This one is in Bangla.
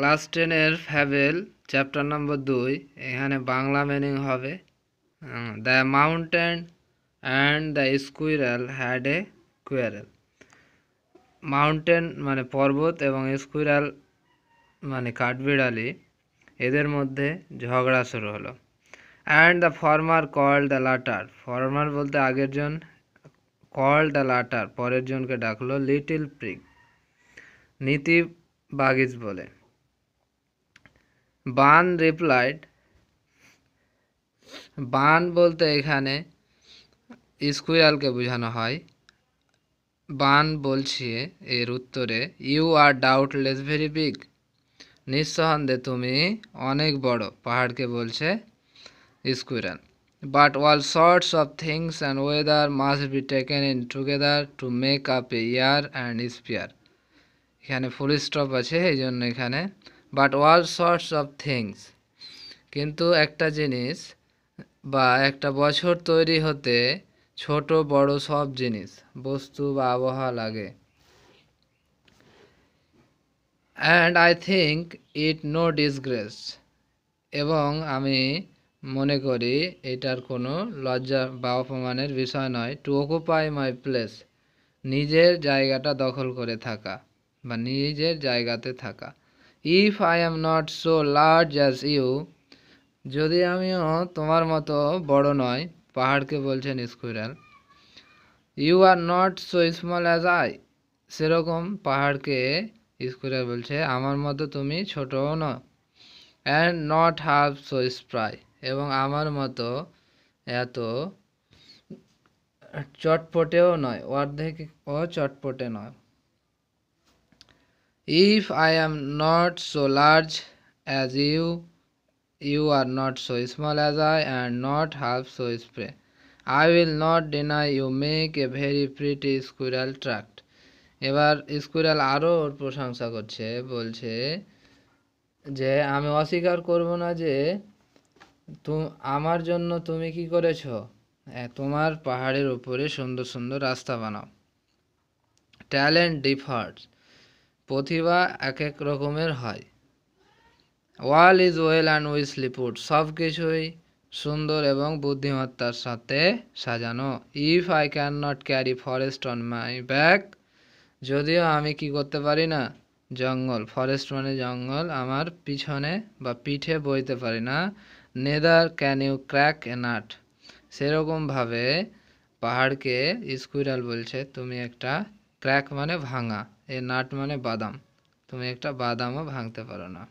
ক্লাস টেনের ফ্যাভেল চ্যাপ্টার নম্বর দুই এখানে বাংলা মিনিং হবে the mountain and the squirrel had a quarrel mountain মানে পর্বত এবং স্কুইরাল মানে কাঠবিড়ালি এদের মধ্যে ঝগড়া শুরু হলো and the former call the latter former বলতে আগের জন কল দ্য লাটার পরের জনকে ডাকলো লিটিল প্রিগ নীতি বাগিজ বলে বান রিপ্লাইড বান বলতে এখানে স্কুয়ালকে বোঝানো হয় বান বলছি এর উত্তরে you are doubtless very big নিঃসন্দেহে তুমি অনেক বড় পাহাড়কে বলছে squirrel but all sorts of things and weather must be taken in together to make up a year and sphere এখানে ফুল স্টপ আছে এই জন্য এখানে but all sorts of things কিন্তু একটা জিনিস বা একটা বছর তৈরি হতে ছোট বড় সব জিনিস বস্তু বা আবহাওয়া লাগে and I think it no disgrace এবং আমি মনে করি এটার কোনো লজ্জা বা অপমানের বিষয় নয় টু অকুপাই মাই প্লেস নিজের জায়গাটা দখল করে থাকা বা নিজের জায়গাতে থাকা if I am not so large as you যদি আমিও তোমার মতো বড় নয় পাহাড়কে বলছেন squirrel you are not so small as I সেরকম পাহাড়কে স্কুইরাল বলছে আমার মতো তুমি ছোটও ন and not half so spry এবং আমার মতো এত চটপটেও নয় অর্ধেক ও চটপটে নয় if i am not so large as you you are not so small as i and not half so spray i will not deny you make a very pretty squirrel tract এবার স্কুইরাল আরও ওর প্রশংসা করছে বলছে যে আমি অস্বীকার করব না যে আমার জন্য তুমি কি করেছ তোমার পাহাড়ের উপরে সুন্দর সুন্দর রাস্তা বানাও ট্যালেন্ট ডিফার্ট প্রতিভা এক এক রকমের হয় all is well and wisely put সব কিছুই সুন্দর এবং বুদ্ধিমত্তার সাথে সাজানো if I can not carry forest on my back যদিও আমি কি করতে পারি না জঙ্গল ফরেস্ট মানে জঙ্গল আমার পিছনে বা পিঠে বইতে পারি না neither can you crack a nut সেরকমভাবে পাহাড়কে স্কুইরাল বলছে তুমি একটা ক্র্যাক মানে ভাঙা এ নাট মানে বাদাম তুমি একটা বাদামও ভাঙতে পারো না